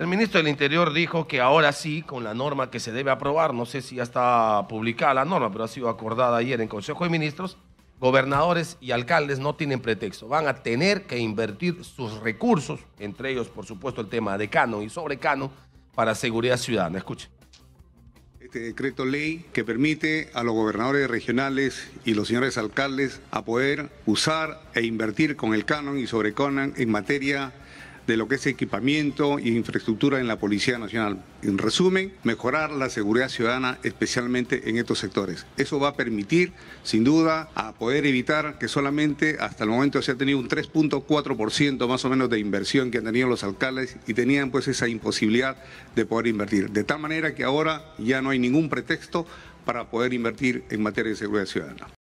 El ministro del Interior dijo que ahora sí, con la norma que se debe aprobar, no sé si ya está publicada la norma, pero ha sido acordada ayer en Consejo de Ministros, gobernadores y alcaldes no tienen pretexto. Van a tener que invertir sus recursos, entre ellos, por supuesto, el tema de Cano y sobre Cano, para seguridad ciudadana. Escuche. Este decreto ley que permite a los gobernadores regionales y los señores alcaldes a poder usar e invertir con el canon y sobre en materia de lo que es equipamiento e infraestructura en la Policía Nacional. En resumen, mejorar la seguridad ciudadana, especialmente en estos sectores. Eso va a permitir, sin duda, a poder evitar que solamente hasta el momento se ha tenido un 3.4% más o menos de inversión que han tenido los alcaldes y tenían pues esa imposibilidad de poder invertir. De tal manera que ahora ya no hay ningún pretexto para poder invertir en materia de seguridad ciudadana.